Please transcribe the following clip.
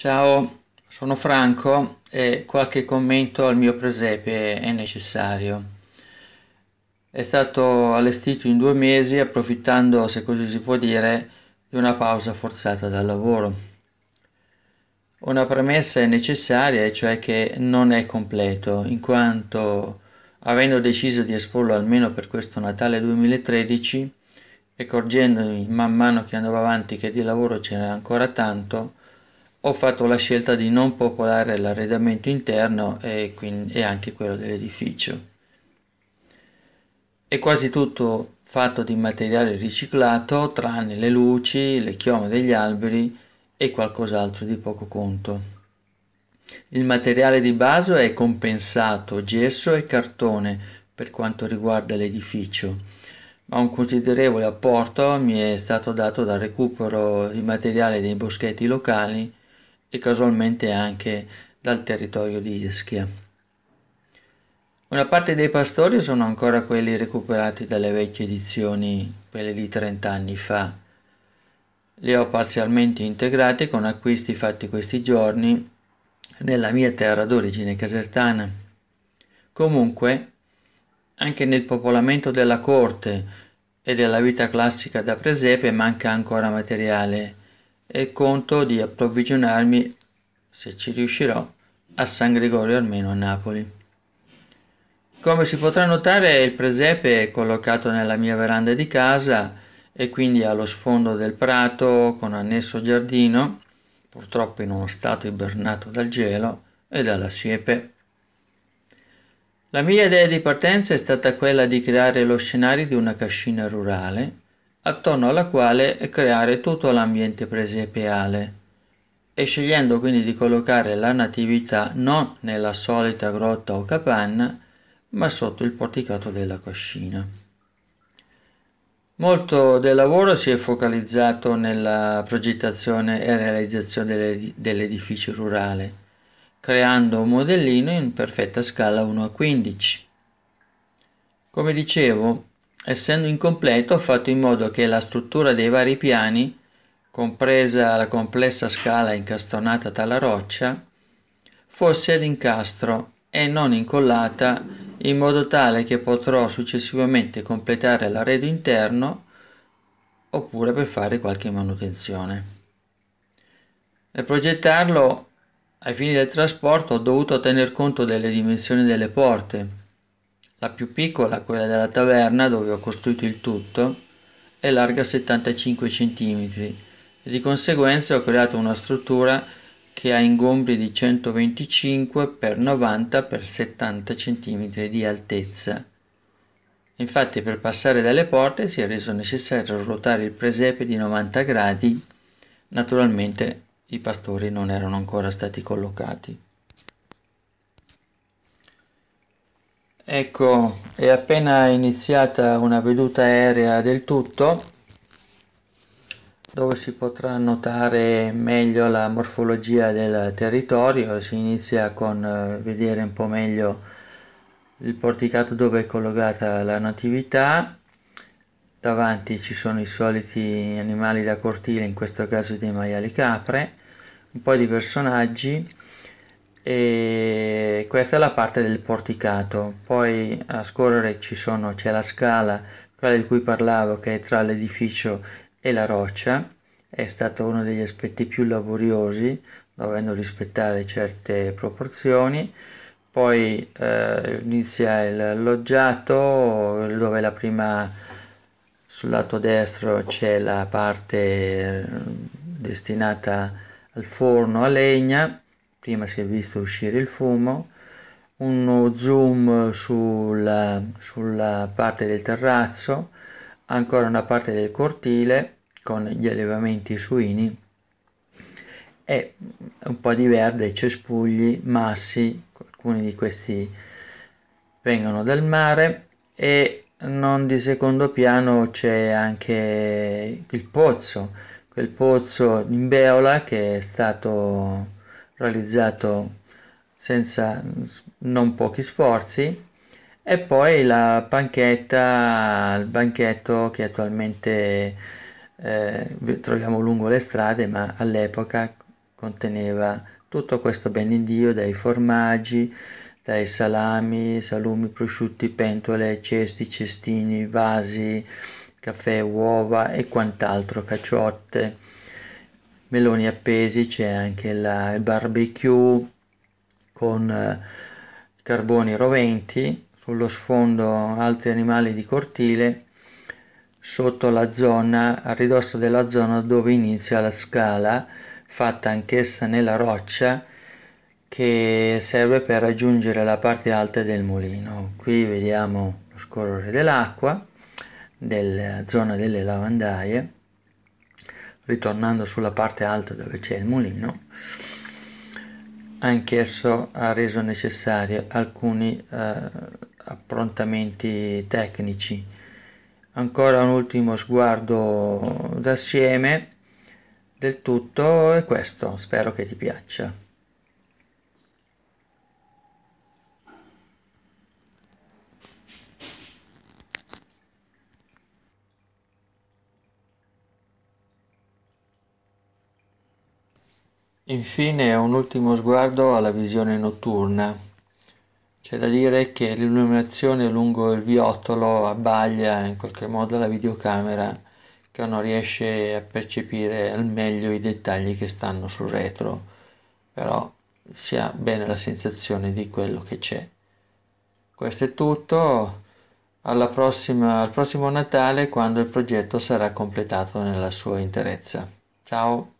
Ciao, sono Franco e qualche commento al mio presepe è necessario. È stato allestito in due mesi approfittando, se così si può dire, di una pausa forzata dal lavoro. Una premessa è necessaria e cioè che non è completo, in quanto avendo deciso di esporlo almeno per questo Natale 2013, accorgendomi man mano che andavo avanti che di lavoro c'era ancora tanto, ho fatto la scelta di non popolare l'arredamento interno e, quindi, e anche quello dell'edificio. È quasi tutto fatto di materiale riciclato tranne le luci, le chiome degli alberi e qualcos'altro di poco conto. Il materiale di base è compensato gesso e cartone per quanto riguarda l'edificio, ma un considerevole apporto mi è stato dato dal recupero di materiale dei boschetti locali e casualmente anche dal territorio di Ischia. Una parte dei pastori sono ancora quelli recuperati dalle vecchie edizioni, quelle di 30 anni fa. Li ho parzialmente integrati con acquisti fatti questi giorni nella mia terra d'origine casertana. Comunque, anche nel popolamento della corte e della vita classica da presepe manca ancora materiale e conto di approvvigionarmi, se ci riuscirò, a San Gregorio almeno a Napoli. Come si potrà notare il presepe è collocato nella mia veranda di casa e quindi allo sfondo del prato con annesso giardino, purtroppo in uno stato ibernato dal gelo e dalla siepe. La mia idea di partenza è stata quella di creare lo scenario di una cascina rurale attorno alla quale creare tutto l'ambiente presepeale e scegliendo quindi di collocare la natività non nella solita grotta o capanna ma sotto il porticato della cascina. Molto del lavoro si è focalizzato nella progettazione e realizzazione dell'edificio rurale, creando un modellino in perfetta scala 1 a 15. Come dicevo, essendo incompleto ho fatto in modo che la struttura dei vari piani, compresa la complessa scala incastonata dalla roccia, fosse ad incastro e non incollata in modo tale che potrò successivamente completare l'arredo interno oppure per fare qualche manutenzione. Nel progettarlo ai fini del trasporto ho dovuto tener conto delle dimensioni delle porte la più piccola, quella della taverna dove ho costruito il tutto, è larga 75 cm e di conseguenza ho creato una struttura che ha ingombri di 125 x 90 x 70 cm di altezza. Infatti per passare dalle porte si è reso necessario ruotare il presepe di 90 gradi, naturalmente i pastori non erano ancora stati collocati. Ecco, è appena iniziata una veduta aerea del tutto dove si potrà notare meglio la morfologia del territorio, si inizia con eh, vedere un po' meglio il porticato dove è collocata la natività, davanti ci sono i soliti animali da cortile, in questo caso dei maiali capre, un po' di personaggi, e questa è la parte del porticato poi a scorrere ci sono c'è la scala quella di cui parlavo che è tra l'edificio e la roccia è stato uno degli aspetti più laboriosi dovendo rispettare certe proporzioni poi eh, inizia il loggiato dove la prima sul lato destro c'è la parte eh, destinata al forno a legna prima si è visto uscire il fumo uno zoom sulla, sulla parte del terrazzo ancora una parte del cortile con gli allevamenti suini e un po' di verde, cespugli, massi, alcuni di questi vengono dal mare e non di secondo piano c'è anche il pozzo, quel pozzo in Beola che è stato realizzato senza non pochi sforzi e poi la panchetta, il banchetto che attualmente eh, troviamo lungo le strade ma all'epoca conteneva tutto questo benindio dai formaggi, dai salami, salumi, prosciutti, pentole, cesti, cestini, vasi, caffè, uova e quant'altro, caciotte meloni appesi, c'è anche la, il barbecue con eh, carboni roventi, sullo sfondo altri animali di cortile, sotto la zona, a ridosso della zona dove inizia la scala, fatta anch'essa nella roccia, che serve per raggiungere la parte alta del mulino. Qui vediamo lo scorrere dell'acqua, della zona delle lavandaie, ritornando sulla parte alta dove c'è il mulino, anch'esso ha reso necessari alcuni eh, approntamenti tecnici. Ancora un ultimo sguardo d'assieme del tutto è questo, spero che ti piaccia. Infine un ultimo sguardo alla visione notturna. C'è da dire che l'illuminazione lungo il viottolo abbaglia in qualche modo la videocamera che non riesce a percepire al meglio i dettagli che stanno sul retro, però si ha bene la sensazione di quello che c'è. Questo è tutto, prossima, al prossimo Natale quando il progetto sarà completato nella sua interezza. Ciao!